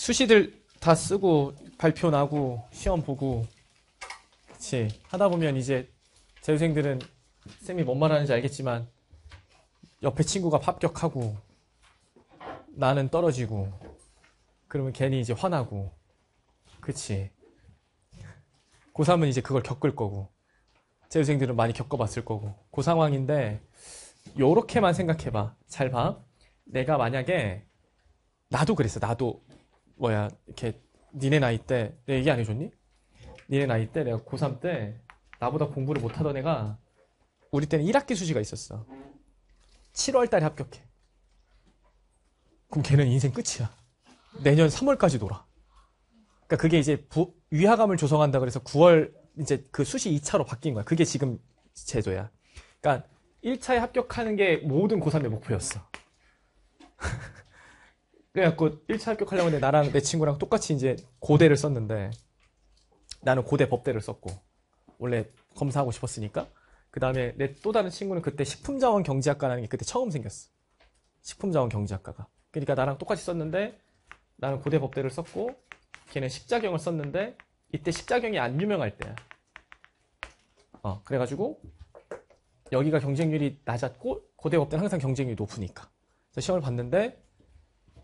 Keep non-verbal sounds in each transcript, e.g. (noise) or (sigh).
수시들 다 쓰고 발표 나고 시험 보고 그치 하다 보면 이제 재수생들은 쌤이 뭔 말하는지 알겠지만 옆에 친구가 합격하고 나는 떨어지고 그러면 괜히 이제 화나고 그치 고3은 이제 그걸 겪을 거고 재수생들은 많이 겪어봤을 거고 그 상황인데 요렇게만 생각해봐 잘 봐 내가 만약에 나도 그랬어 나도 뭐야 이렇게 니네 나이 때 내 얘기 안 해줬니? 니네 나이 때 내가 고3 때 나보다 공부를 못하던 애가 우리 때는 1학기 수시가 있었어 7월 달에 합격해 그럼 걔는 인생 끝이야 내년 3월까지 놀아 그러니까 그게 이제 부, 위화감을 조성한다 그래서 9월 이제 그 수시 2차로 바뀐 거야 그게 지금 제도야 그러니까 1차에 합격하는 게 모든 고3의 목표였어 (laughs) 그래갖고 1차 합격하려고 했는데 나랑 내 친구랑 똑같이 이제 고대를 썼는데 나는 고대 법대를 썼고 원래 검사하고 싶었으니까 그 다음에 내 또 다른 친구는 그때 식품자원 경제학과라는 게 그때 처음 생겼어 식품자원 경제학과가 그러니까 나랑 똑같이 썼는데 나는 고대 법대를 썼고 걔는 십자경을 썼는데 이때 십자경이 안 유명할 때야 어 그래가지고 여기가 경쟁률이 낮았고 고대 법대는 항상 경쟁률이 높으니까 그래서 시험을 봤는데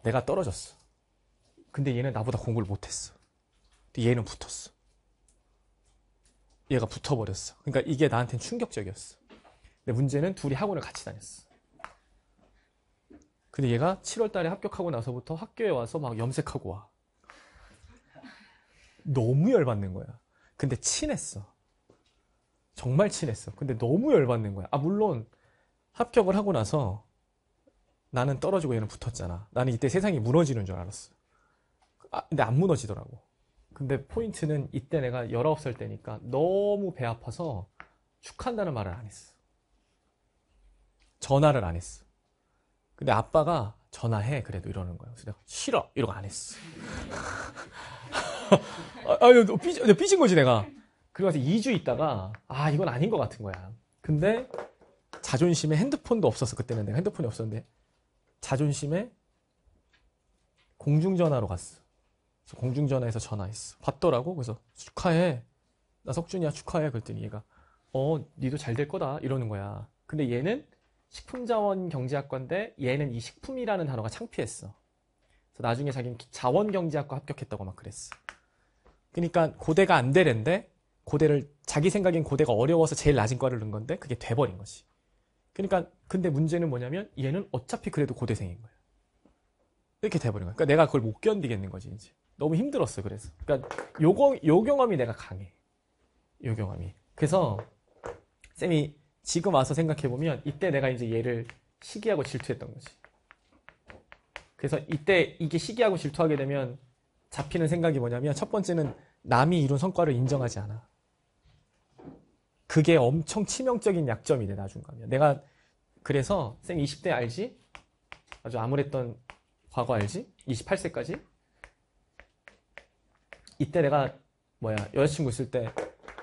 내가 떨어졌어. 근데 얘는 나보다 공부를 못했어. 얘는 붙었어. 얘가 붙어버렸어. 그러니까 이게 나한테는 충격적이었어. 근데 문제는 둘이 학원을 같이 다녔어. 근데 얘가 7월 달에 합격하고 나서부터 학교에 와서 막 염색하고 와. 너무 열받는 거야. 근데 친했어. 정말 친했어. 근데 너무 열받는 거야. 아, 물론 합격을 하고 나서 나는 떨어지고 얘는 붙었잖아. 나는 이때 세상이 무너지는 줄 알았어. 아, 근데 안 무너지더라고. 근데 포인트는 이때 내가 19살 때니까 너무 배 아파서 축한다는 말을 안 했어. 전화를 안 했어. 근데 아빠가 전화해 그래도 이러는 거야. 그래서 내가 싫어 이러고 안 했어. (laughs) 아유 아, 삐, 너 삐진 거지 내가. 그리고 나서 2주 있다가 아 이건 아닌 것 같은 거야. 근데 자존심에 핸드폰도 없었어 그때는 내가 핸드폰이 없었는데 자존심에 공중전화로 갔어. 그래서 공중전화에서 전화했어. 봤더라고. 그래서 축하해. 나 석준이야 축하해. 그랬더니 얘가 어 니도 잘 될 거다 이러는 거야. 근데 얘는 식품자원 경제학과인데 얘는 이 식품이라는 단어가 창피했어. 그래서 나중에 자기는 자원경제학과 합격했다고 막 그랬어. 그러니까 고대가 안 되는데 고대를 자기 생각엔 고대가 어려워서 제일 낮은 과를 넣은 건데 그게 돼버린 거지. 그러니까 근데 문제는 뭐냐면 얘는 어차피 그래도 고대생인 거예요. 이렇게 돼버린 거예요. 그러니까 내가 그걸 못 견디겠는 거지 이제. 너무 힘들었어 그래서. 그러니까 요 요경함이 내가 강해. 요경함이. 그래서 쌤이 지금 와서 생각해 보면 이때 내가 이제 얘를 시기하고 질투했던 거지. 그래서 이때 이게 시기하고 질투하게 되면 잡히는 생각이 뭐냐면 첫 번째는 남이 이룬 성과를 인정하지 않아. 그게 엄청 치명적인 약점이 돼 나중 가면 내가 그래서 쌤 20대 알지? 아주 암울했던 과거 알지? 28세까지 이때 내가 뭐야 여자친구 있을 때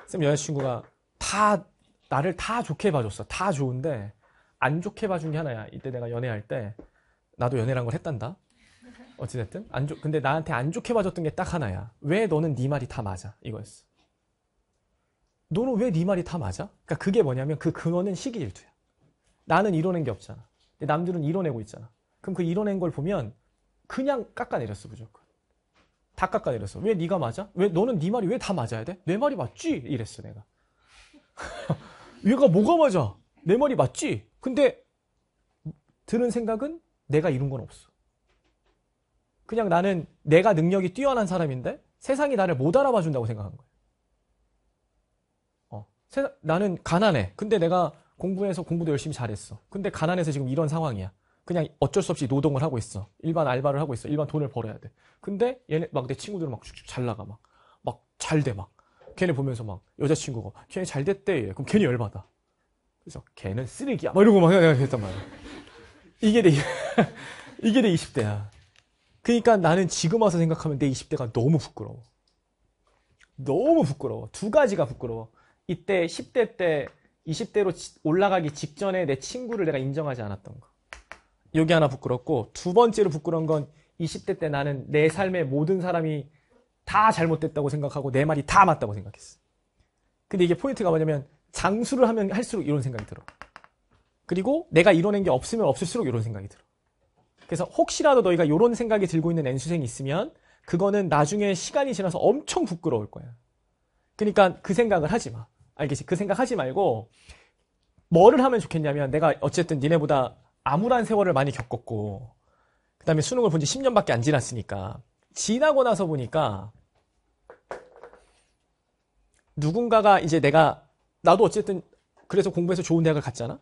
쌤 여자친구가 다 나를 다 좋게 봐줬어 다 좋은데 안 좋게 봐준 게 하나야 이때 내가 연애할 때 나도 연애란 걸 했단다 어찌됐든 안좋 근데 나한테 안 좋게 봐줬던 게 딱 하나야 왜 너는 네 말이 다 맞아 이거였어 너는 왜 네 말이 다 맞아? 그러니까 그게 뭐냐면 그 근원은 시기 질투야. 나는 이뤄낸 게 없잖아. 근데 남들은 이뤄내고 있잖아. 그럼 그 이뤄낸 걸 보면 그냥 깎아내렸어 무조건. 다 깎아내렸어. 왜 네가 맞아? 왜 너는 네 말이 왜 다 맞아야 돼? 내 말이 맞지? 이랬어 내가. (laughs) 얘가 뭐가 맞아? 내 말이 맞지? 근데 들은 생각은 내가 이룬 건 없어. 그냥 나는 내가 능력이 뛰어난 사람인데 세상이 나를 못 알아봐 준다고 생각한 거야. 나는 가난해. 근데 내가 공부해서 공부도 열심히 잘했어. 근데 가난해서 지금 이런 상황이야. 그냥 어쩔 수 없이 노동을 하고 있어. 일반 알바를 하고 있어. 일반 돈을 벌어야 돼. 근데 얘네 막 내 친구들은 막 쭉쭉 잘 나가 막막잘 돼 막. 걔네 보면서 막 여자친구가 걔네 잘 됐대. 이래. 그럼 괜히 열받아. 그래서 걔는 쓰레기야. 막 이러고 막 내가 했단 말이야. 이게 내 (laughs) 이게 내 20대야. 그러니까 나는 지금 와서 생각하면 내 20대가 너무 부끄러워. 너무 부끄러워. 두 가지가 부끄러워. 이때 10대 때 20대로 올라가기 직전에 내 친구를 내가 인정하지 않았던 거. 여기 하나 부끄럽고 두 번째로 부끄러운 건 20대 때 나는 내 삶의 모든 사람이 다 잘못됐다고 생각하고 내 말이 다 맞다고 생각했어. 근데 이게 포인트가 뭐냐면 장수를 하면 할수록 이런 생각이 들어. 그리고 내가 이뤄낸 게 없으면 없을수록 이런 생각이 들어. 그래서 혹시라도 너희가 이런 생각이 들고 있는 N수생이 있으면 그거는 나중에 시간이 지나서 엄청 부끄러울 거야. 그러니까 그 생각을 하지 마. 알겠지? 그 생각하지 말고 뭐를 하면 좋겠냐면 내가 어쨌든 니네보다 암울한 세월을 많이 겪었고 그 다음에 수능을 본 지 10년밖에 안 지났으니까 지나고 나서 보니까 누군가가 이제 내가 나도 어쨌든 그래서 공부해서 좋은 대학을 갔잖아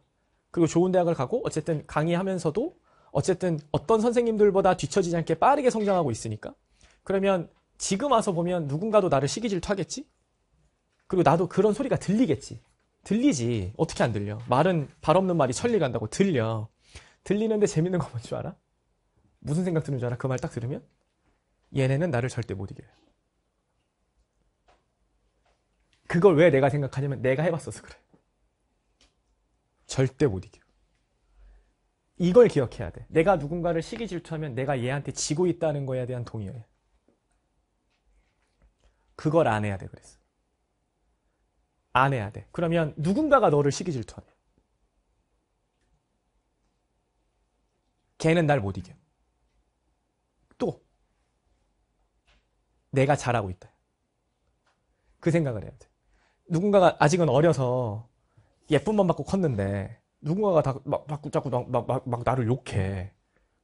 그리고 좋은 대학을 가고 어쨌든 강의하면서도 어쨌든 어떤 선생님들보다 뒤처지지 않게 빠르게 성장하고 있으니까 그러면 지금 와서 보면 누군가도 나를 시기질투하겠지 그리고 나도 그런 소리가 들리겠지. 들리지. 어떻게 안 들려? 말은 발 없는 말이 천리 간다고 들려. 들리는데 재밌는 거 뭔 줄 알아? 무슨 생각 드는 줄 알아? 그 말 딱 들으면? 얘네는 나를 절대 못 이겨요. 그걸 왜 내가 생각하냐면 내가 해봤어서 그래. 절대 못 이겨. 이걸 기억해야 돼. 내가 누군가를 시기 질투하면 내가 얘한테 지고 있다는 거에 대한 동의예요. 그걸 안 해야 돼 그랬어. 안 해야 돼. 그러면 누군가가 너를 시기 질투하네. 걔는 날 못 이겨. 또 내가 잘하고 있다. 그 생각을 해야 돼. 누군가가 아직은 어려서 예쁜만 받고 컸는데 누군가가 다 막, 막 자꾸 막, 막, 막, 막 나를 욕해.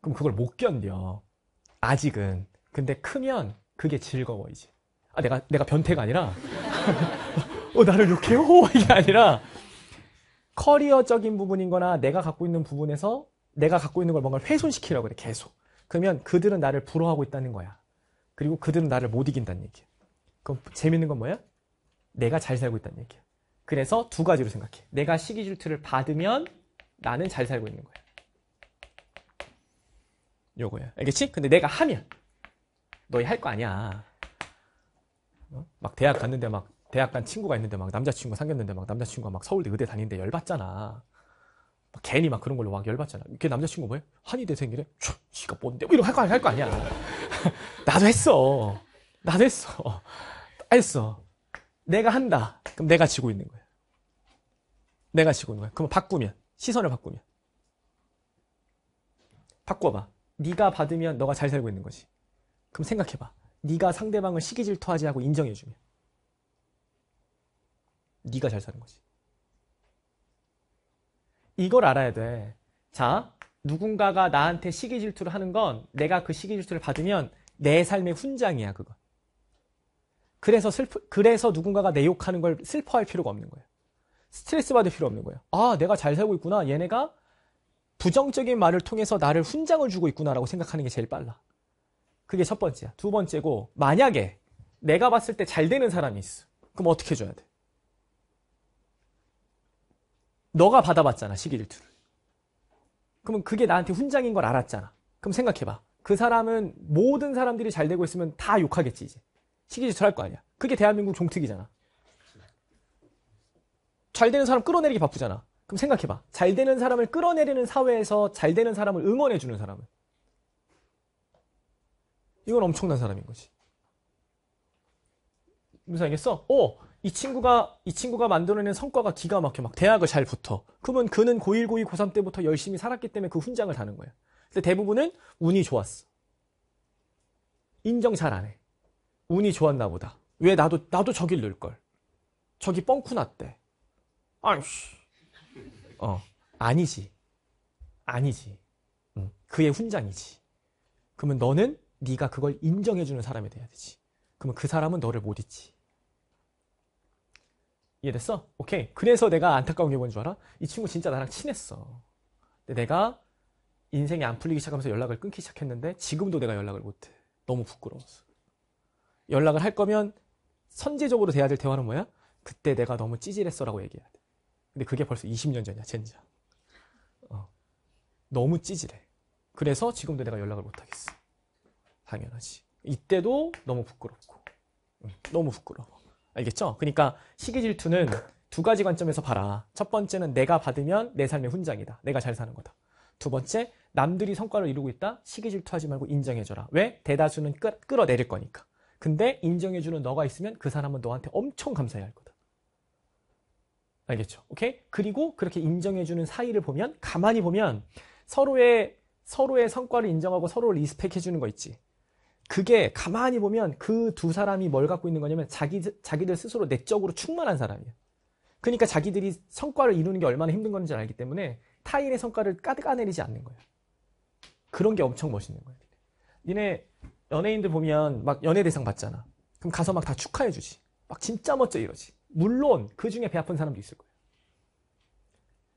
그럼 그걸 못 견뎌. 아직은. 근데 크면 그게 즐거워 이제. 아 내가 내가 변태가 아니라 (laughs) 어, 나를 욕해요? (laughs) 이게 아니라 커리어적인 부분인 거나 내가 갖고 있는 부분에서 내가 갖고 있는 걸 뭔가 훼손시키려고 그래, 계속. 그러면 그들은 나를 부러워하고 있다는 거야. 그리고 그들은 나를 못 이긴다는 얘기야. 그럼 재밌는 건 뭐야? 내가 잘 살고 있다는 얘기야. 그래서 두 가지로 생각해. 내가 시기 질투를 받으면 나는 잘 살고 있는 거야. 요거야. 알겠지? 근데 내가 하면 너희 할 거 아니야. 어? 막 대학 갔는데 막 대학 간 친구가 있는데 막 남자친구가 사귀었는데 막 남자친구가 막 서울대 의대 다니는데 열받잖아. 막 괜히 막 그런 걸로 막 열받잖아. 걔 남자친구 뭐해? 한의대생이래? 촤, 지가 뭔데? 뭐 이런 거 할거 할 거 아니야. (laughs) 나도 했어. 나도 했어. 했어. 내가 한다. 그럼 내가 지고 있는 거야. 내가 지고 있는 거야. 그럼 바꾸면. 시선을 바꾸면. 바꿔봐. 네가 받으면 너가 잘 살고 있는 거지. 그럼 생각해봐. 네가 상대방을 시기질투하지 하고 인정해주면. 네가 잘 사는 거지. 이걸 알아야 돼. 자, 누군가가 나한테 시기 질투를 하는 건 내가 그 시기 질투를 받으면 내 삶의 훈장이야, 그거. 그래서 슬프, 그래서 누군가가 내 욕하는 걸 슬퍼할 필요가 없는 거예요. 스트레스 받을 필요 없는 거예요. 아, 내가 잘 살고 있구나. 얘네가 부정적인 말을 통해서 나를 훈장을 주고 있구나라고 생각하는 게 제일 빨라. 그게 첫 번째야. 두 번째고, 만약에 내가 봤을 때 잘 되는 사람이 있어. 그럼 어떻게 해줘야 돼? 너가 받아봤잖아 시기 질투를 그러면 그게 나한테 훈장인 걸 알았잖아 그럼 생각해봐 그 사람은 모든 사람들이 잘 되고 있으면 다 욕하겠지 이제 시기 질투할 거 아니야 그게 대한민국 종특이잖아 잘 되는 사람 끌어내리기 바쁘잖아 그럼 생각해봐 잘 되는 사람을 끌어내리는 사회에서 잘 되는 사람을 응원해주는 사람은 이건 엄청난 사람인 거지 무슨 알겠어? 어이 친구가 이 친구가 만들어낸 성과가 기가 막혀 막 대학을 잘 붙어. 그러면 그는 고1, 고2, 고3 때부터 열심히 살았기 때문에 그 훈장을 다는 거예요. 근데 대부분은 운이 좋았어. 인정 잘 안 해. 운이 좋았나 보다. 왜 나도 나도 저길 넣을 걸. 저기 뻥크 났대. 아이씨. 어 아니지. 아니지. 응. 그의 훈장이지. 그러면 너는 네가 그걸 인정해주는 사람이 돼야 되지. 그러면 그 사람은 너를 못 잊지. 이해됐어? 오케이. 그래서 내가 안타까운 게 뭔 줄 알아? 이 친구 진짜 나랑 친했어. 근데 내가 인생이 안 풀리기 시작하면서 연락을 끊기 시작했는데 지금도 내가 연락을 못해. 너무 부끄러워서. 연락을 할 거면 선제적으로 돼야 될 대화는 뭐야? 그때 내가 너무 찌질했어라고 얘기해야 돼. 근데 그게 벌써 20년 전이야, 젠장. 어. 너무 찌질해. 그래서 지금도 내가 연락을 못 하겠어. 당연하지. 이때도 너무 부끄럽고. 응, 너무 부끄러워. 알겠죠? 그러니까 시기 질투는 두 가지 관점에서 봐라. 첫 번째는 내가 받으면 내 삶의 훈장이다. 내가 잘 사는 거다. 두 번째, 남들이 성과를 이루고 있다. 시기 질투하지 말고 인정해줘라. 왜? 대다수는 끌, 끌어내릴 거니까. 근데 인정해주는 너가 있으면 그 사람은 너한테 엄청 감사해야 할 거다. 알겠죠? 오케이? 그리고 그렇게 인정해주는 사이를 보면, 가만히 보면 서로의, 서로의 성과를 인정하고 서로를 리스펙해주는 거 있지. 그게 가만히 보면 그 두 사람이 뭘 갖고 있는 거냐면 자기, 자기들 스스로 내적으로 충만한 사람이에요. 그러니까 자기들이 성과를 이루는 게 얼마나 힘든 건지 알기 때문에 타인의 성과를 까내리지 득 않는 거예요. 그런 게 엄청 멋있는 거예요. 니네 연예인들 보면 막 연예대상 받잖아. 그럼 가서 막 다 축하해 주지. 막 진짜 멋져 이러지. 물론 그 중에 배 아픈 사람도 있을 거예요.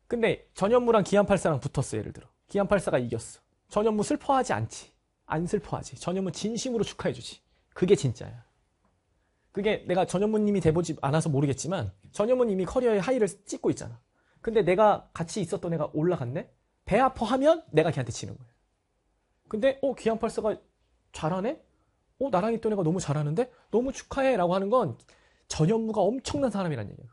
근데 전현무랑 기안팔사랑 붙었어 예를 들어. 기안팔사가 이겼어. 전현무 슬퍼하지 않지. 안 슬퍼하지. 전현무 진심으로 축하해주지. 그게 진짜야. 그게 내가 전현무님이 돼보지 않아서 모르겠지만 전현무님이 커리어의 하이를 찍고 있잖아. 근데 내가 같이 있었던 애가 올라갔네? 배 아파 하면 내가 걔한테 치는 거예요. 근데 어귀안팔사가 잘하네? 어 나랑 있던 애가 너무 잘하는데? 너무 축하해 라고 하는 건 전현무가 엄청난 사람이란 얘기야.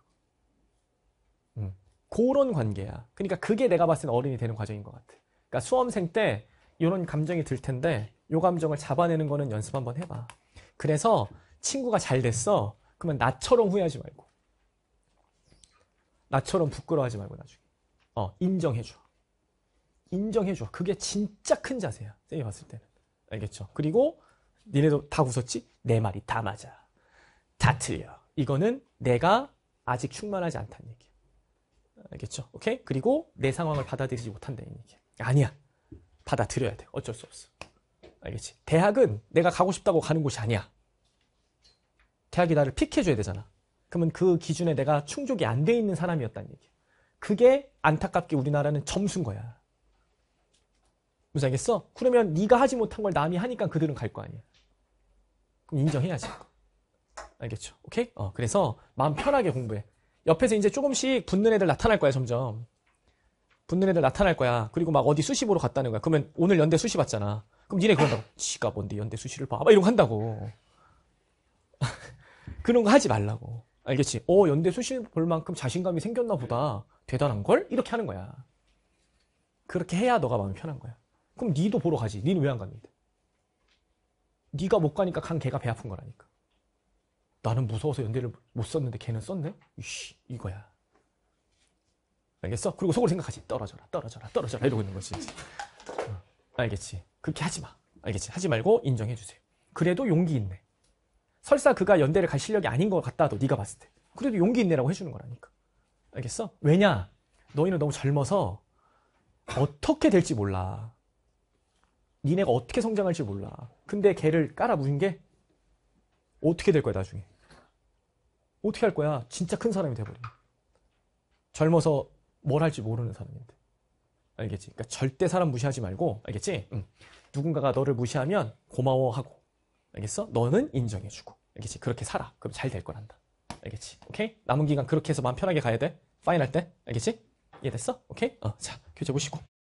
음. 그런 관계야. 그러니까 그게 내가 봤을 때 어른이 되는 과정인 것 같아. 그러니까 수험생 때 이런 감정이 들 텐데 요 감정을 잡아내는 거는 연습 한번 해봐. 그래서 친구가 잘 됐어. 그러면 나처럼 후회하지 말고. 나처럼 부끄러워하지 말고 나중에. 어, 인정해줘. 인정해줘. 그게 진짜 큰 자세야. 쌤이 봤을 때는. 알겠죠? 그리고 니네도 다 웃었지? 내 말이 다 맞아. 다 틀려. 이거는 내가 아직 충만하지 않다는 얘기야. 알겠죠? 오케이? 그리고 내 상황을 받아들이지 못한다는 얘기야. 아니야. 받아들여야 돼. 어쩔 수 없어. 알겠지? 대학은 내가 가고 싶다고 가는 곳이 아니야. 대학이 나를 픽해줘야 되잖아. 그러면 그 기준에 내가 충족이 안 돼 있는 사람이었다는 얘기야. 그게 안타깝게 우리나라는 점수인 거야. 무슨 알겠어? 그러면 네가 하지 못한 걸 남이 하니까 그들은 갈 거 아니야. 그럼 인정해야지. 알겠죠? 오케이? 어, 그래서 마음 편하게 공부해. 옆에서 이제 조금씩 붙는 애들 나타날 거야, 점점. 붙는 애들 나타날 거야. 그리고 막 어디 수시보러 갔다는 거야. 그러면 오늘 연대 수시 봤잖아. 그럼 니네 그런다고. 지가 뭔데 연대 수시를 봐. 막 이런 거 한다고. (laughs) 그런 거 하지 말라고. 알겠지? 어, 연대 수시 볼 만큼 자신감이 생겼나 보다. 대단한 걸? 이렇게 하는 거야. 그렇게 해야 너가 마음이 편한 거야. 그럼 니도 보러 가지. 니는 왜 안 갑니다. 니가 못 가니까 간 걔가 배 아픈 거라니까. 나는 무서워서 연대를 못 썼는데 걔는 썼네? 이씨, 이거야. 알겠어? 그리고 속으로 생각하지. 떨어져라, 떨어져라, 떨어져라 이러고 있는 거지. 어, 알겠지? 그렇게 하지 마. 알겠지? 하지 말고 인정해 주세요. 그래도 용기 있네. 설사 그가 연대를 갈 실력이 아닌 것 같다도 네가 봤을 때. 그래도 용기 있네라고 해주는 거라니까. 알겠어? 왜냐? 너희는 너무 젊어서 어떻게 될지 몰라. 니네가 어떻게 성장할지 몰라. 근데 걔를 깔아부인게 어떻게 될 거야 나중에. 어떻게 할 거야? 진짜 큰 사람이 돼버려. 젊어서 뭘 할지 모르는 사람인데. 알겠지? 그러니까 절대 사람 무시하지 말고, 알겠지? 응. 누군가가 너를 무시하면 고마워하고, 알겠어? 너는 인정해주고, 알겠지? 그렇게 살아. 그럼 잘 될 거란다. 알겠지? 오케이? 남은 기간 그렇게 해서 마음 편하게 가야 돼. 파인할 때. 알겠지? 이해됐어? 오케이? 어, 자, 교재 보시고.